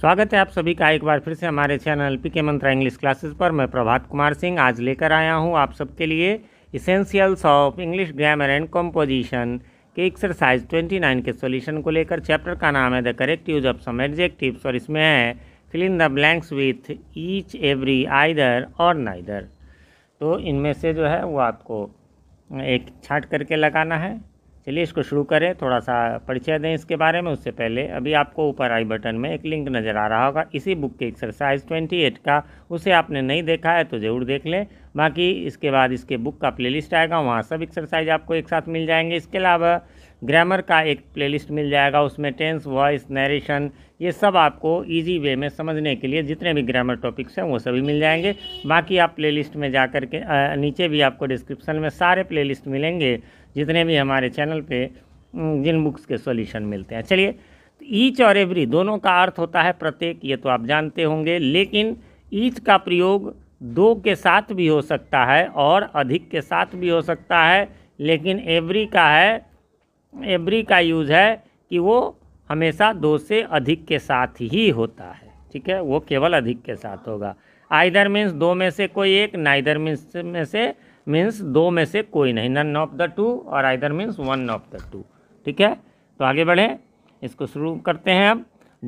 स्वागत है आप सभी का एक बार फिर से हमारे चैनल पी के मंत्रा इंग्लिश क्लासेस पर मैं प्रभात कुमार सिंह आज लेकर आया हूं आप सबके लिए essentials of English grammar and composition के एक्सरसाइज 29 के सॉल्यूशन को लेकर चैप्टर का नाम है the correct use of some adjectives और इसमें है fill in the blanks with each every either और नाइदर तो इनमें से जो है वो आपको एक छाट करके लगाना है चलिए इसको शुरू करें थोड़ा सा परिचय दें इसके बारे में उससे पहले अभी आपको ऊपर आई बटन में एक लिंक नज़र आ रहा होगा इसी बुक के एक्सरसाइज 28 का उसे आपने नहीं देखा है तो ज़रूर देख लें बाकी इसके बाद इसके बुक का प्लेलिस्ट आएगा वहाँ सब एक्सरसाइज आपको एक साथ मिल जाएंगे इसके अलावा ग्रामर का एक प्लेलिस्ट मिल जाएगा उसमें टेंस वॉइस नरेशन ये सब आपको इजी वे में समझने के लिए जितने भी ग्रामर टॉपिक्स हैं वो सभी मिल जाएंगे बाकी आप प्लेलिस्ट में जा कर के आ, नीचे भी आपको डिस्क्रिप्शन में सारे प्लेलिस्ट मिलेंगे जितने भी हमारे चैनल पे जिन बुक्स के सॉल्यूशन मिलते हैं चलिए तो ईच और एवरी दोनों का अर्थ होता है प्रत्येक ये तो आप जानते होंगे लेकिन ईच का प्रयोग दो के साथ भी हो सकता है और अधिक के साथ भी हो सकता है लेकिन एवरी का है एवरी का यूज़ है कि वो हमेशा दो से अधिक के साथ ही होता है ठीक है वो केवल अधिक के साथ होगा आइदर मीन्स दो में से कोई एक नाइदर मीन्स में से मीन्स दो में से कोई नहीं नन ऑफ द टू और either means one of the two ठीक है तो आगे बढ़ें इसको शुरू करते हैं अब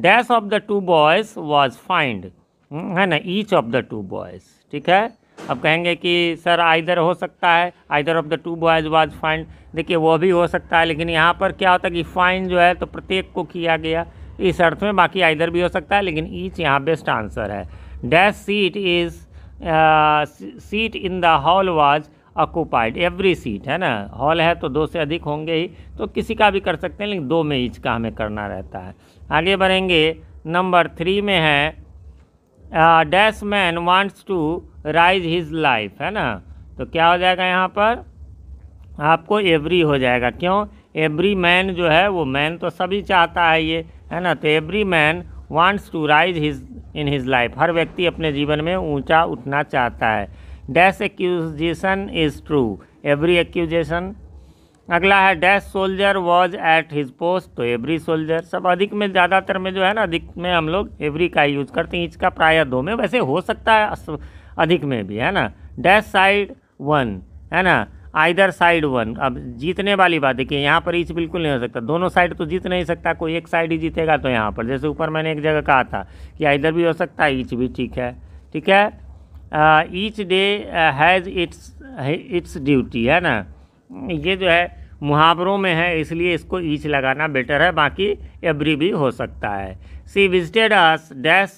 dash of the two boys was fined हम्म, है ना each of the two boys ठीक है अब कहेंगे कि सर आइदर हो सकता है either of the two boys was fined देखिए वो भी हो सकता है लेकिन यहाँ पर क्या होता है कि फाइन जो है तो प्रत्येक को किया गया इस अर्थ में बाकी आइदर भी हो सकता है लेकिन ईच यहाँ बेस्ट आंसर है dash seat is seat in the hall was occupied every seat है ना हॉल है तो दो से अधिक होंगे ही तो किसी का भी कर सकते हैं लेकिन दो में ईच का हमें करना रहता है आगे बढ़ेंगे नंबर थ्री में है dash man wants to rise his life है ना तो क्या हो जाएगा यहाँ पर आपको एवरी हो जाएगा क्यों एवरी मैन जो है वो मैन तो सभी चाहता है ये है ना तो every man wants to rise his in his life हर व्यक्ति अपने जीवन में ऊंचा उठना चाहता है dash accusation is true every accusation अगला है dash soldier was at his post तो एवरी सोल्जर सब अधिक में ज़्यादातर में जो है ना अधिक में हम लोग एवरी का यूज़ करते हैं इसका प्राय दो में वैसे हो सकता है अधिक में भी है ना डैश साइड वन है ना आइदर साइड वन अब जीतने वाली बात है कि यहाँ पर ईच बिल्कुल नहीं हो सकता दोनों साइड तो जीत नहीं सकता कोई एक साइड ही जीतेगा तो यहाँ पर जैसे ऊपर मैंने एक जगह कहा था कि आइदर भी हो सकता है ईच भी ठीक है ठीक है each day has its its duty है ना ये जो है मुहावरों में है इसलिए इसको ईच लगाना बेटर है बाकी एवरी भी हो सकता है she visited us dash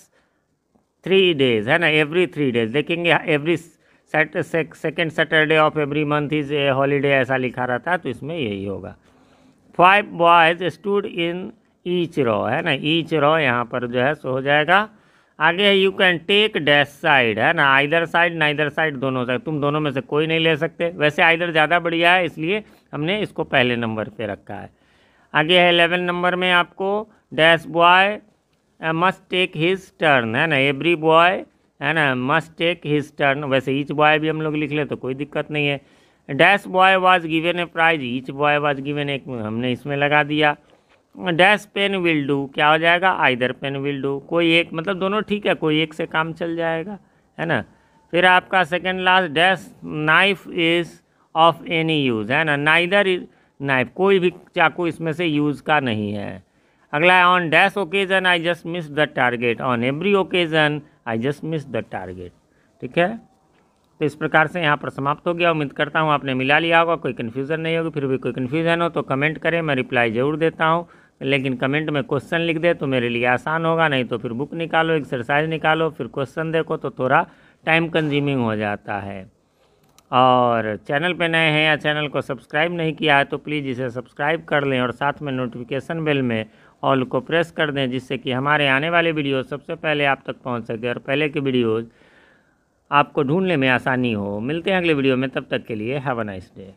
three days है ना एवरी थ्री डेज देखेंगे every second Saturday of every month is a holiday ऐसा लिखा रहता है तो इसमें यही होगा five boys stood in each row है ना ईच रॉ यहाँ पर जो है सो हो जाएगा आगे है you can take dash side है ना आइधर साइड ना इधर साइड दोनों साइड तुम दोनों में से कोई नहीं ले सकते वैसे आइधर ज़्यादा बढ़िया है इसलिए हमने इसको पहले नंबर पे रखा है आगे है एलेवन नंबर में आपको dash boy must take his turn है ना एवरी बॉय है ना मस्ट टेक हिज टर्न वैसे ईच बॉय भी हम लोग लिख ले तो कोई दिक्कत नहीं है dash boy was given a prize each boy was given एक हमने इसमें लगा दिया डैश पेन विल डू क्या हो जाएगा आइदर पेन विल डू कोई एक मतलब दोनों ठीक है कोई एक से काम चल जाएगा है ना फिर आपका second last dash knife is of any use है ना नाइदर नाइफ कोई भी चाकू इसमें से यूज़ का नहीं है अगला है on dash occasion I just miss the target on every occasion I just miss the target ठीक है तो इस प्रकार से यहाँ पर समाप्त हो गया उम्मीद करता हूँ आपने मिला लिया होगा कोई कन्फ्यूज़न नहीं होगी फिर भी कोई कन्फ्यूज़न हो तो कमेंट करें मैं रिप्लाई ज़रूर देता हूँ लेकिन कमेंट में क्वेश्चन लिख दे तो मेरे लिए आसान होगा नहीं तो फिर बुक निकालो एक्सरसाइज निकालो फिर क्वेश्चन देखो तो थोड़ा टाइम कंज्यूमिंग हो जाता है और चैनल पे नए हैं या चैनल को सब्सक्राइब नहीं किया है तो प्लीज़ इसे सब्सक्राइब कर लें और साथ में नोटिफिकेशन बेल में ऑल को प्रेस कर दें जिससे कि हमारे आने वाले वीडियो सबसे पहले आप तक पहुँच सके और पहले के वीडियोज़ आपको ढूंढने में आसानी हो मिलते हैं अगले वीडियो में तब तक के लिए हैव अ नाइस डे